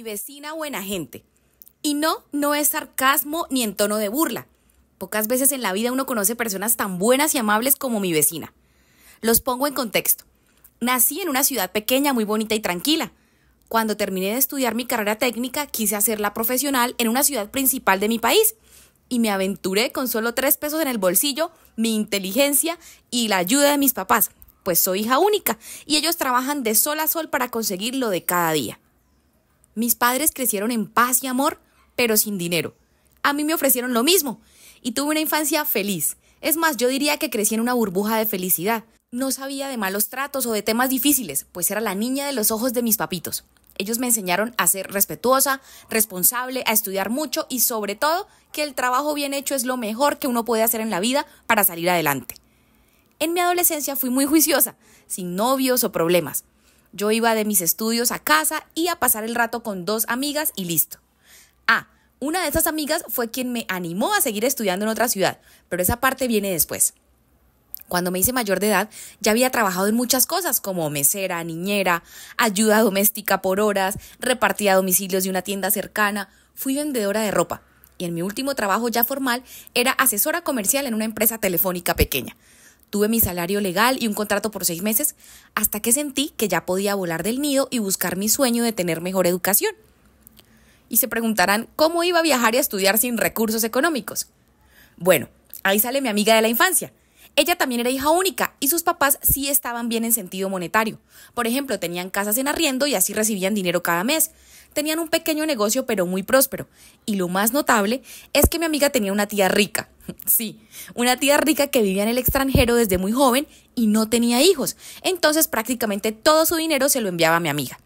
y vecina buena gente. Y no, no es sarcasmo ni en tono de burla. Pocas veces en la vida uno conoce personas tan buenas y amables como mi vecina. Los pongo en contexto. Nací en una ciudad pequeña, muy bonita y tranquila. Cuando terminé de estudiar mi carrera técnica, quise hacerla profesional en una ciudad principal de mi país y me aventuré con solo tres pesos en el bolsillo, mi inteligencia y la ayuda de mis papás, pues soy hija única y ellos trabajan de sol a sol para conseguir lo de cada día. Mis padres crecieron en paz y amor, pero sin dinero. A mí me ofrecieron lo mismo y tuve una infancia feliz. Es más, yo diría que crecí en una burbuja de felicidad. No sabía de malos tratos o de temas difíciles, pues era la niña de los ojos de mis papitos. Ellos me enseñaron a ser respetuosa, responsable, a estudiar mucho y sobre todo que el trabajo bien hecho es lo mejor que uno puede hacer en la vida para salir adelante. En mi adolescencia fui muy juiciosa, sin novios o problemas. Yo iba de mis estudios a casa y a pasar el rato con dos amigas y listo. Ah, una de esas amigas fue quien me animó a seguir estudiando en otra ciudad, pero esa parte viene después. Cuando me hice mayor de edad, ya había trabajado en muchas cosas como mesera, niñera, ayuda doméstica por horas, repartía domicilios de una tienda cercana, fui vendedora de ropa y en mi último trabajo ya formal era asesora comercial en una empresa telefónica pequeña. Tuve mi salario legal y un contrato por seis meses, hasta que sentí que ya podía volar del nido y buscar mi sueño de tener mejor educación. Y se preguntarán cómo iba a viajar y a estudiar sin recursos económicos. Bueno, ahí sale mi amiga de la infancia. Ella también era hija única y sus papás sí estaban bien en sentido monetario. Por ejemplo, tenían casas en arriendo y así recibían dinero cada mes. Tenían un pequeño negocio pero muy próspero. Y lo más notable es que mi amiga tenía una tía rica, Sí, una tía rica que vivía en el extranjero desde muy joven y no tenía hijos, entonces prácticamente todo su dinero se lo enviaba a mi amiga.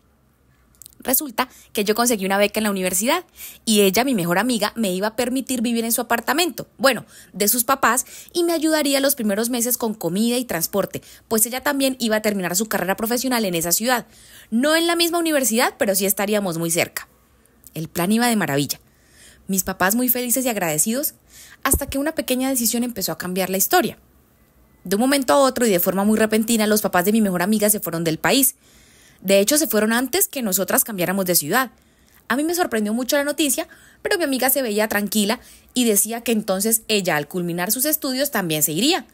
Resulta que yo conseguí una beca en la universidad y ella, mi mejor amiga, me iba a permitir vivir en su apartamento, bueno, de sus papás, y me ayudaría los primeros meses con comida y transporte, pues ella también iba a terminar su carrera profesional en esa ciudad. No en la misma universidad, pero sí estaríamos muy cerca. El plan iba de maravilla. Mis papás muy felices y agradecidos hasta que una pequeña decisión empezó a cambiar la historia. De un momento a otro y de forma muy repentina, los papás de mi mejor amiga se fueron del país. De hecho, se fueron antes que nosotras cambiáramos de ciudad. A mí me sorprendió mucho la noticia, pero mi amiga se veía tranquila y decía que entonces ella, al culminar sus estudios, también se iría.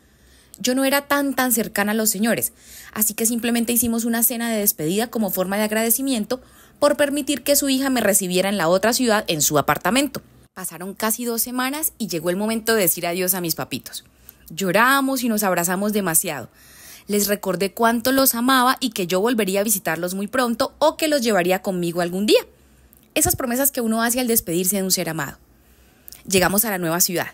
Yo no era tan tan cercana a los señores, así que simplemente hicimos una cena de despedida como forma de agradecimiento por permitir que su hija me recibiera en la otra ciudad en su apartamento. Pasaron casi dos semanas y llegó el momento de decir adiós a mis papitos. Lloramos y nos abrazamos demasiado. Les recordé cuánto los amaba y que yo volvería a visitarlos muy pronto o que los llevaría conmigo algún día. Esas promesas que uno hace al despedirse de un ser amado. Llegamos a la nueva ciudad.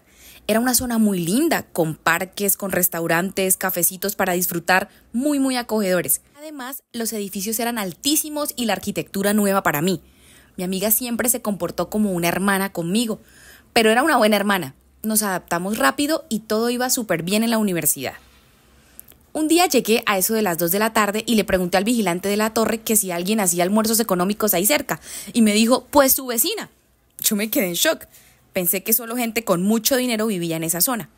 Era una zona muy linda, con parques, con restaurantes, cafecitos para disfrutar, muy, muy acogedores. Además, los edificios eran altísimos y la arquitectura nueva para mí. Mi amiga siempre se comportó como una hermana conmigo, pero era una buena hermana. Nos adaptamos rápido y todo iba súper bien en la universidad. Un día llegué a eso de las 2 de la tarde y le pregunté al vigilante de la torre que si alguien hacía almuerzos económicos ahí cerca, y me dijo, pues su vecina. Yo me quedé en shock. Pensé que solo gente con mucho dinero vivía en esa zona.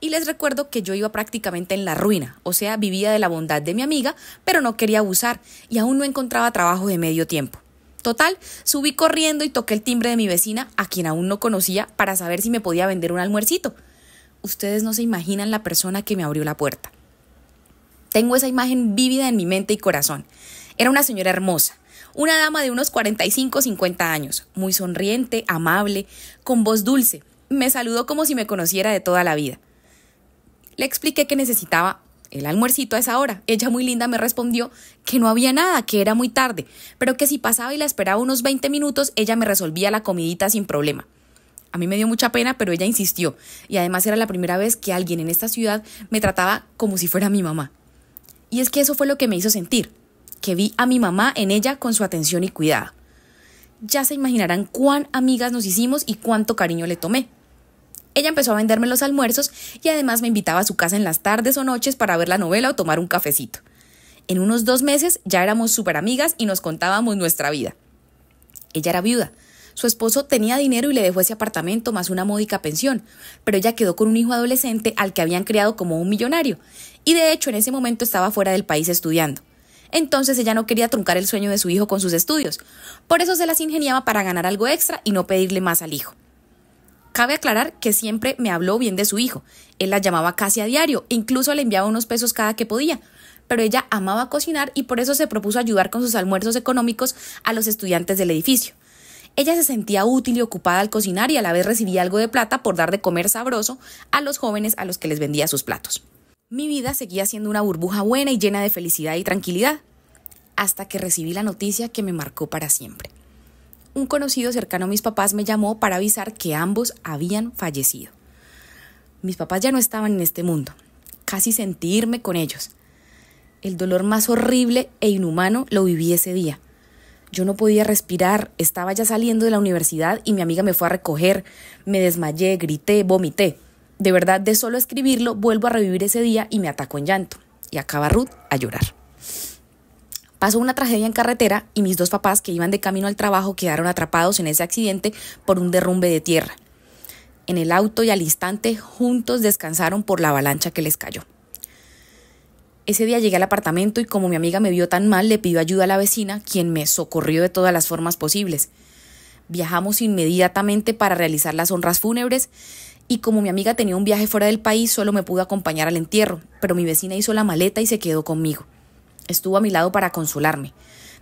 Y les recuerdo que yo iba prácticamente en la ruina, o sea, vivía de la bondad de mi amiga, pero no quería abusar y aún no encontraba trabajo de medio tiempo. Total, subí corriendo y toqué el timbre de mi vecina, a quien aún no conocía, para saber si me podía vender un almuercito. Ustedes no se imaginan la persona que me abrió la puerta. Tengo esa imagen vívida en mi mente y corazón. Era una señora hermosa, una dama de unos 45-50 años, muy sonriente, amable, con voz dulce. Me saludó como si me conociera de toda la vida. Le expliqué que necesitaba el almuercito a esa hora. Ella muy linda me respondió que no había nada, que era muy tarde, pero que si pasaba y la esperaba unos 20 minutos, ella me resolvía la comidita sin problema. A mí me dio mucha pena, pero ella insistió, y además era la primera vez que alguien en esta ciudad me trataba como si fuera mi mamá. Y es que eso fue lo que me hizo sentir, que vi a mi mamá en ella con su atención y cuidado. Ya se imaginarán cuán amigas nos hicimos y cuánto cariño le tomé. Ella empezó a venderme los almuerzos y además me invitaba a su casa en las tardes o noches para ver la novela o tomar un cafecito. En unos dos meses ya éramos súper amigas y nos contábamos nuestra vida. Ella era viuda. Su esposo tenía dinero y le dejó ese apartamento más una módica pensión, pero ella quedó con un hijo adolescente al que habían criado como un millonario, y de hecho en ese momento estaba fuera del país estudiando. Entonces ella no quería truncar el sueño de su hijo con sus estudios, por eso se las ingeniaba para ganar algo extra y no pedirle más al hijo. Cabe aclarar que siempre me habló bien de su hijo. Él la llamaba casi a diario, incluso le enviaba unos pesos cada que podía. Pero ella amaba cocinar y por eso se propuso ayudar con sus almuerzos económicos a los estudiantes del edificio. Ella se sentía útil y ocupada al cocinar y a la vez recibía algo de plata por dar de comer sabroso a los jóvenes a los que les vendía sus platos. Mi vida seguía siendo una burbuja buena y llena de felicidad y tranquilidad, hasta que recibí la noticia que me marcó para siempre un conocido cercano a mis papás me llamó para avisar que ambos habían fallecido. Mis papás ya no estaban en este mundo, casi sentirme con ellos. El dolor más horrible e inhumano lo viví ese día. Yo no podía respirar, estaba ya saliendo de la universidad y mi amiga me fue a recoger, me desmayé, grité, vomité. De verdad, de solo escribirlo, vuelvo a revivir ese día y me ataco en llanto. Y acaba Ruth a llorar. Pasó una tragedia en carretera y mis dos papás que iban de camino al trabajo quedaron atrapados en ese accidente por un derrumbe de tierra. En el auto y al instante juntos descansaron por la avalancha que les cayó. Ese día llegué al apartamento y como mi amiga me vio tan mal, le pidió ayuda a la vecina, quien me socorrió de todas las formas posibles. Viajamos inmediatamente para realizar las honras fúnebres y como mi amiga tenía un viaje fuera del país, solo me pudo acompañar al entierro, pero mi vecina hizo la maleta y se quedó conmigo. Estuvo a mi lado para consolarme.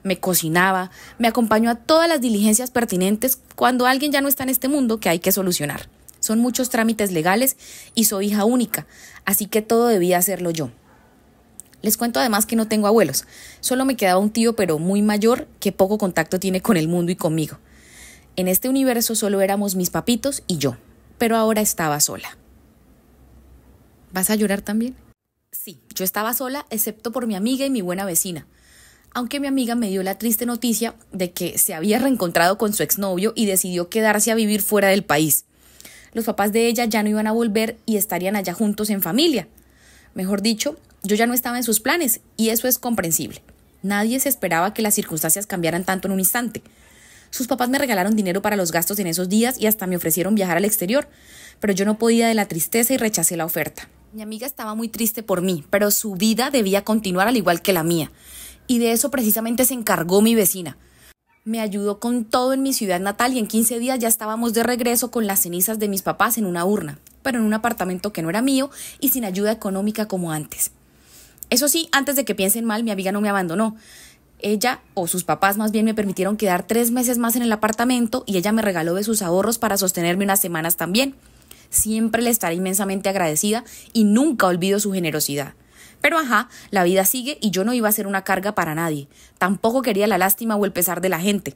Me cocinaba, me acompañó a todas las diligencias pertinentes cuando alguien ya no está en este mundo que hay que solucionar. Son muchos trámites legales y soy hija única, así que todo debía hacerlo yo. Les cuento además que no tengo abuelos, solo me quedaba un tío pero muy mayor que poco contacto tiene con el mundo y conmigo. En este universo solo éramos mis papitos y yo, pero ahora estaba sola. ¿Vas a llorar también? Yo estaba sola, excepto por mi amiga y mi buena vecina. Aunque mi amiga me dio la triste noticia de que se había reencontrado con su exnovio y decidió quedarse a vivir fuera del país. Los papás de ella ya no iban a volver y estarían allá juntos en familia. Mejor dicho, yo ya no estaba en sus planes y eso es comprensible. Nadie se esperaba que las circunstancias cambiaran tanto en un instante. Sus papás me regalaron dinero para los gastos en esos días y hasta me ofrecieron viajar al exterior, pero yo no podía de la tristeza y rechacé la oferta. Mi amiga estaba muy triste por mí, pero su vida debía continuar al igual que la mía. Y de eso precisamente se encargó mi vecina. Me ayudó con todo en mi ciudad natal y en 15 días ya estábamos de regreso con las cenizas de mis papás en una urna, pero en un apartamento que no era mío y sin ayuda económica como antes. Eso sí, antes de que piensen mal, mi amiga no me abandonó. Ella o sus papás más bien me permitieron quedar tres meses más en el apartamento y ella me regaló de sus ahorros para sostenerme unas semanas también. Siempre le estaré inmensamente agradecida y nunca olvido su generosidad. Pero ajá, la vida sigue y yo no iba a ser una carga para nadie. Tampoco quería la lástima o el pesar de la gente.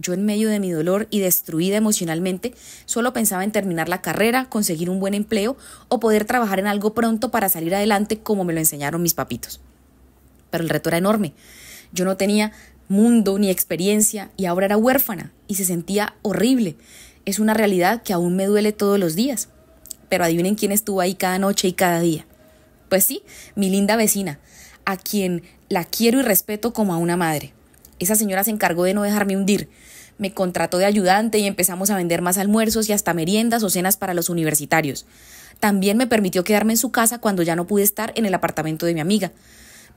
Yo en medio de mi dolor y destruida emocionalmente, solo pensaba en terminar la carrera, conseguir un buen empleo o poder trabajar en algo pronto para salir adelante como me lo enseñaron mis papitos. Pero el reto era enorme. Yo no tenía mundo ni experiencia y ahora era huérfana y se sentía horrible es una realidad que aún me duele todos los días. Pero adivinen quién estuvo ahí cada noche y cada día. Pues sí, mi linda vecina, a quien la quiero y respeto como a una madre. Esa señora se encargó de no dejarme hundir. Me contrató de ayudante y empezamos a vender más almuerzos y hasta meriendas o cenas para los universitarios. También me permitió quedarme en su casa cuando ya no pude estar en el apartamento de mi amiga.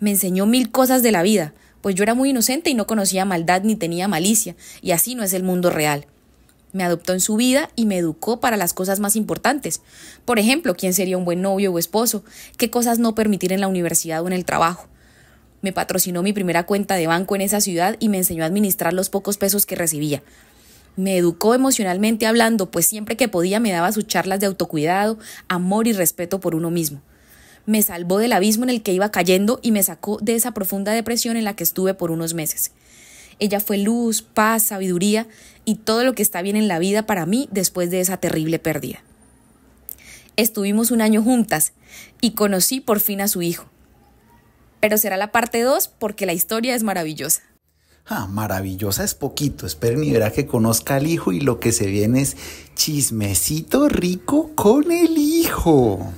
Me enseñó mil cosas de la vida, pues yo era muy inocente y no conocía maldad ni tenía malicia, y así no es el mundo real. Me adoptó en su vida y me educó para las cosas más importantes. Por ejemplo, quién sería un buen novio o esposo, qué cosas no permitir en la universidad o en el trabajo. Me patrocinó mi primera cuenta de banco en esa ciudad y me enseñó a administrar los pocos pesos que recibía. Me educó emocionalmente hablando, pues siempre que podía me daba sus charlas de autocuidado, amor y respeto por uno mismo. Me salvó del abismo en el que iba cayendo y me sacó de esa profunda depresión en la que estuve por unos meses. Ella fue luz, paz, sabiduría y todo lo que está bien en la vida para mí después de esa terrible pérdida. Estuvimos un año juntas y conocí por fin a su hijo. Pero será la parte 2 porque la historia es maravillosa. Ah, maravillosa es poquito. Esperen y verá que conozca al hijo y lo que se viene es chismecito rico con el hijo.